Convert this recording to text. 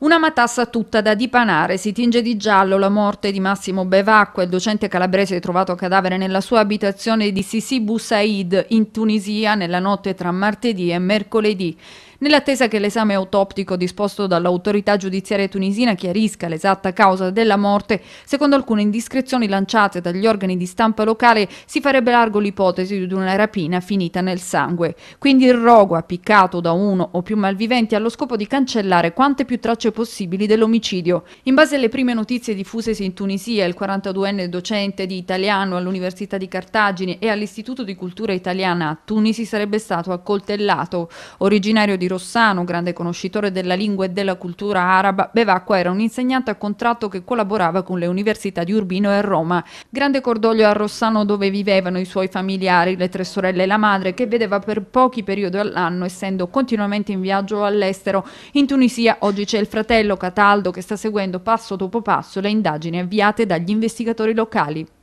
Una matassa tutta da dipanare, si tinge di giallo la morte di Massimo Bevacqua, il docente calabrese trovato cadavere nella sua abitazione di Sisi Said in Tunisia nella notte tra martedì e mercoledì. Nell'attesa che l'esame autoptico disposto dall'autorità giudiziaria tunisina chiarisca l'esatta causa della morte, secondo alcune indiscrezioni lanciate dagli organi di stampa locale si farebbe largo l'ipotesi di una rapina finita nel sangue. Quindi il rogo appiccato da uno o più malviventi allo scopo di cancellare quante più tracce possibili dell'omicidio. In base alle prime notizie diffusesi in Tunisia, il 42enne docente di italiano all'Università di Cartagine e all'Istituto di Cultura Italiana a Tunisi sarebbe stato accoltellato. Originario di Rossano, grande conoscitore della lingua e della cultura araba, Bevacqua era un insegnante a contratto che collaborava con le università di Urbino e Roma. Grande cordoglio a Rossano dove vivevano i suoi familiari, le tre sorelle e la madre, che vedeva per pochi periodi all'anno, essendo continuamente in viaggio all'estero. In Tunisia oggi c'è il fratello Cataldo che sta seguendo passo dopo passo le indagini avviate dagli investigatori locali.